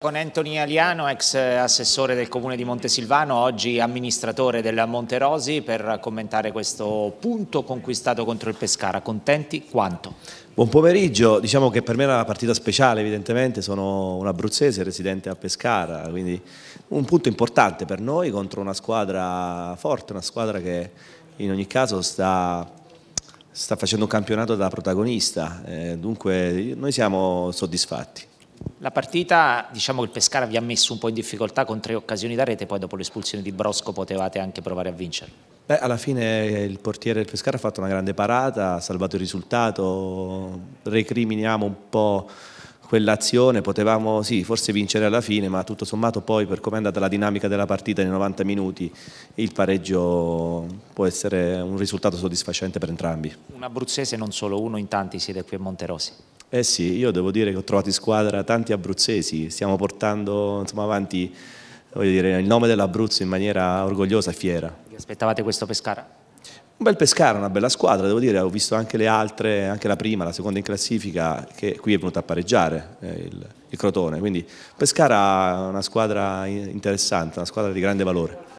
Con Anthony Aliano, ex assessore del comune di Montesilvano, oggi amministratore della Monterosi per commentare questo punto conquistato contro il Pescara. Contenti quanto? Buon pomeriggio, diciamo che per me è una partita speciale evidentemente, sono un abruzzese residente a Pescara, quindi un punto importante per noi contro una squadra forte, una squadra che in ogni caso sta sta facendo un campionato da protagonista, eh, dunque noi siamo soddisfatti. La partita, diciamo che il Pescara vi ha messo un po' in difficoltà con tre occasioni da rete, poi dopo l'espulsione di Brosco potevate anche provare a vincere. Beh, alla fine il portiere del Pescara ha fatto una grande parata, ha salvato il risultato, recriminiamo un po' quell'azione, potevamo sì, forse vincere alla fine, ma tutto sommato poi per come è andata la dinamica della partita nei 90 minuti, il pareggio può essere un risultato soddisfacente per entrambi. Un abruzzese non solo uno, in tanti siete qui a Monterosi. Eh sì, io devo dire che ho trovato in squadra tanti abruzzesi, stiamo portando insomma, avanti dire, il nome dell'Abruzzo in maniera orgogliosa e fiera. Vi aspettavate questo Pescara? Un bel Pescara, una bella squadra, devo dire, ho visto anche le altre, anche la prima, la seconda in classifica, che qui è venuta a pareggiare eh, il, il Crotone, quindi Pescara è una squadra interessante, una squadra di grande valore.